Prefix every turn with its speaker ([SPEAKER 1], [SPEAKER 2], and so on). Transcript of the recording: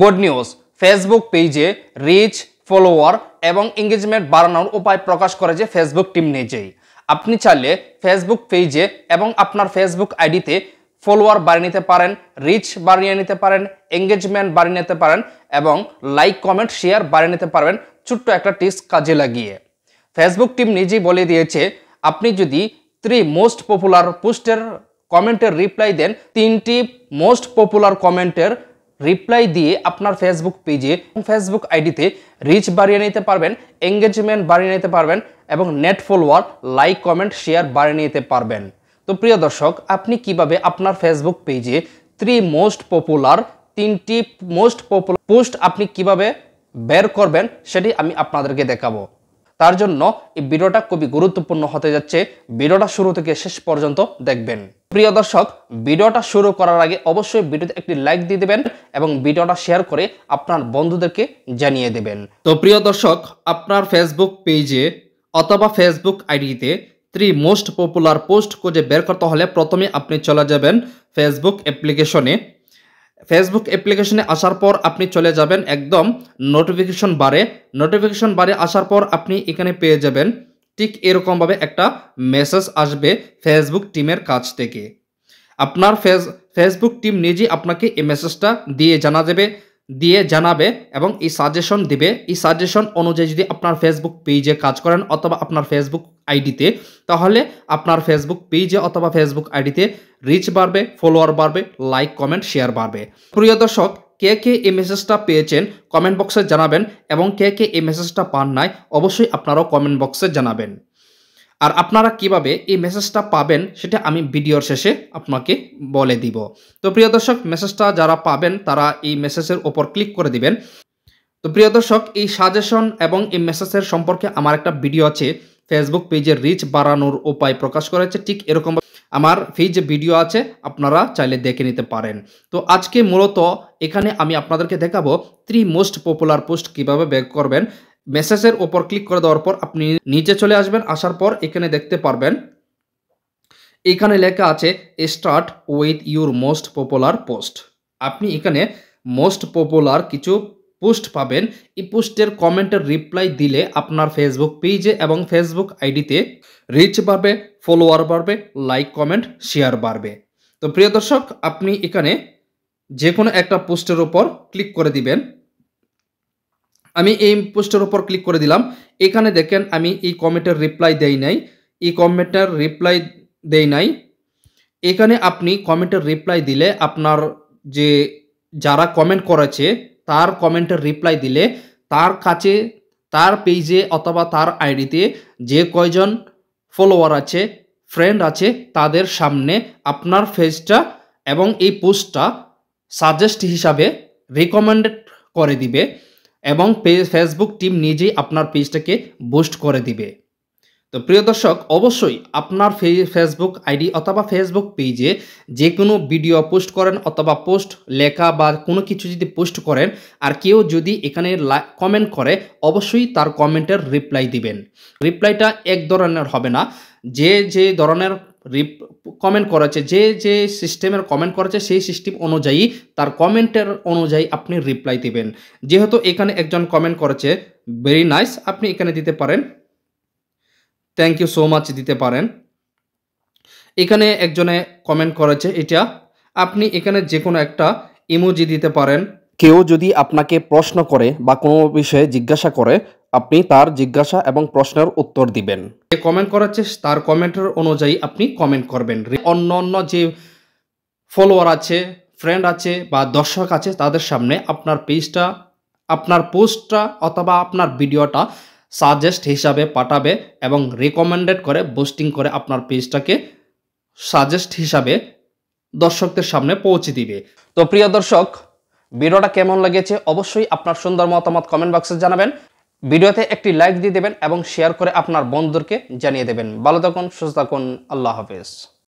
[SPEAKER 1] good news Facebook পেজে reach follower এবং engagement বাড়ানোর উপায় প্রকাশ করেছে ফেসবুক টিম নিজেই আপনি চাইলে ফেসবুক পেজে এবং আপনার ফেসবুক আইডিতে ফলোয়ার বাড়িয়ে নিতে পারেন রিচ বাড়িয়ে নিতে পারেন এঙ্গেজমেন্ট বাড়িয়ে নিতে পারেন এবং লাইক কমেন্ট শেয়ার বাড়িয়ে নিতে পারবেন ছোট্ট একটা টিপস কাজে লাগিয়ে ফেসবুক টিম নিজেই বলে দিয়েছে আপনি যদি থ্রি মোস্ট পপুলার পোস্টের কমেন্টের রিপ্লাই দেন তিনটি মোস্ট পপুলার কমেন্টের রিপ্লাই দিয়ে আপনার ফেসবুক পেজে ফেসবুক আইডিতে রিচ বাড়িয়ে নিতে পারবেন এঙ্গেজমেন্ট বাড়িয়ে নিতে পারবেন এবং net follower like comment share বাড়িয়ে নিতে পারবেন তো প্রিয় দর্শক আপনি কিভাবে আপনার ফেসবুক পেজে থ্রি মোস্ট পপুলার তিনটি মোস্ট পপুলার পোস্ট আপনি কিভাবে বের করবেন সেটি আমি আপনাদেরকে দেখাবো তার জন্য এই ভিডিওটা খুবই গুরুত্বপূর্ণ হতে যাচ্ছে ভিডিওটা শুরু থেকে শেষ পর্যন্ত দেখবেন প্রিয় দর্শক ভিডিওটা শুরু করার আগে অবশ্যই ভিডিওতে একটি লাইক দিয়ে দেবেন এবং ভিডিওটা শেয়ার করে আপনার বন্ধুদেরকে জানিয়ে দেবেন তো প্রিয় দর্শক আপনার ফেসবুক পেজে অথবা ফেসবুক আইডিতে থ্রি মোস্ট পপুলার পোস্ট খুঁজে বের করতে হলে প্রথমে আপনি চলে যাবেন ফেসবুক অ্যাপ্লিকেশনে ফেসবুক অ্যাপ্লিকেশনে আসার পর আপনি চলে যাবেন একদম নোটিফিকেশন বারে নোটিফিকেশন বারে আসার পর আপনি এখানে পেয়ে যাবেন ঠিক এরকমভাবে একটা মেসেজ আসবে ফেসবুক টিমের কাছ থেকে আপনার ফেস ফেসবুক টিম নিজেই আপনাকে এই মেসেজটা দিয়ে জানা যাবে দিয়ে জানাবে এবং এই সাজেশন দিবে এই সাজেশন অনুযায়ী যদি আপনার ফেসবুক পেজে কাজ করেন অথবা আপনার ফেসবুক আইডিতে তাহলে আপনার ফেসবুক পেজে অথবা ফেসবুক আইডিতে রিচ বাড়বে ফলোয়ার বাড়বে লাইক কমেন্ট শেয়ার বাড়বে প্রিয় দর্শক কে কে এই মেসেজটা পেয়েছেন কমেন্ট বক্সে জানাবেন এবং কে কে এই মেসেজটা পান নাই অবশ্যই আপনারাও কমেন্ট বক্সে জানাবেন আর আপনারা কিভাবে এই মেসেজটা পাবেন সেটা আমি ভিডিওর শেষে আপনাকে বলে দিব তো প্রিয় দর্শক মেসেজটা যারা পাবেন তারা এই মেসেজের ওপর ক্লিক করে দিবেন তো প্রিয় দর্শক এই সাজেশন এবং এই মেসেজের সম্পর্কে আমার একটা ভিডিও আছে ফেসবুক পেজের রিচ বাড়ানোর উপায় প্রকাশ করেছে ঠিক এরকম আমার যে ভিডিও আছে আপনারা চাইলে দেখে নিতে পারেন তো আজকে মূলত এখানে আমি আপনাদেরকে দেখাবো থ্রি মোস্ট পপুলার পোস্ট কিভাবে ব্যাক করবেন মেসেজের ওপর ক্লিক করে দেওয়ার পর আপনি নিচে চলে আসবেন আসার পর এখানে দেখতে পারবেন এখানে লেখা আছে start with your most popular post আপনি এখানে মোস্ট পপুলার কিছু পোস্ট পাবেন এই পোস্টের কমেন্টের রিপ্লাই দিলে আপনার ফেসবুক পেজে এবং ফেসবুক আইডিতে রিচ বাড়বে ফলোয়ার বাড়বে লাইক কমেন্ট শেয়ার বাড়বে তো প্রিয় দর্শক আপনি এখানে যে কোনো একটা পোস্টের ওপর ক্লিক করে দিবেন আমি এই পোস্টের ওপর ক্লিক করে দিলাম এখানে দেখেন আমি এই কমেন্টের রিপ্লাই দেই নাই এই কমেন্টের রিপ্লাই দেই নাই এখানে আপনি কমেন্টের রিপ্লাই দিলে আপনার যে যারা কমেন্ট করেছে তার কমেন্টের রিপ্লাই দিলে তার কাছে তার পেজে অথবা তার আইডিতে যে কয়জন ফলোয়ার আছে ফ্রেন্ড আছে তাদের সামনে আপনার ফেজটা এবং এই পোস্টটা সাজেস্ট হিসাবে রেকমেন্ডেড করে দিবে এবং ফেসবুক টিম নিজেই আপনার পেজটাকে বুস্ট করে দিবে তো প্রিয় দর্শক অবশ্যই আপনার ফেসবুক আইডি অথবা ফেসবুক পেজে যে কোনো ভিডিও পোস্ট করেন অথবা পোস্ট লেখা বা কোনো কিছু যদি পোস্ট করেন আর কেউ যদি এখানে কমেন্ট করে অবশ্যই তার কমেন্টের রিপ্লাই দিবেন রিপ্লাইটা এক ধরনের হবে না যে যে ধরনের রিপ কমেন্ট করেছে যে যে সিস্টেমের কমেন্ট করেছে সেই সিস্টেম অনুযায়ী তার কমেন্টের অনুযায়ী আপনি রিপ্লাই দেবেন যেহেতু এখানে একজন কমেন্ট করেছে ভেরি নাইস আপনি এখানে দিতে পারেন থ্যাংক ইউ সো মাচ দিতে পারেন এখানে একজনে কমেন্ট করেছে এটা আপনি এখানে যে কোনো একটা ইমোজি দিতে পারেন কেউ যদি আপনাকে প্রশ্ন করে বা কোনো বিষয়ে জিজ্ঞাসা করে আপনি তার জিজ্ঞাসা এবং প্রশ্নের উত্তর দিবেন যে কমেন্ট করার চেষ্টা তার কমেন্টের অনুযায়ী আপনি কমেন্ট করবেন অন্য অন্য যে ফলোয়ার আছে ফ্রেন্ড আছে বা দর্শক আছে তাদের সামনে আপনার পেজটা আপনার পোস্টটা অথবা আপনার ভিডিওটা সাজেস্ট হিসাবে পাঠাবে এবং রেকমেন্ডেড করে বোস্টিং করে আপনার পেজটাকে সাজেস্ট হিসাবে দর্শকদের সামনে পৌঁছে দিবে তো প্রিয় দর্শক ভিডিওটা কেমন লেগেছে অবশ্যই আপনার সুন্দর মতামত কমেন্ট বক্সে জানাবেন ভিডিওতে একটি লাইক দিয়ে দেবেন এবং শেয়ার করে আপনার বন্ধুদেরকে জানিয়ে দেবেন ভালো থাকুন সুস্থ থাকুন আল্লাহ হাফেজ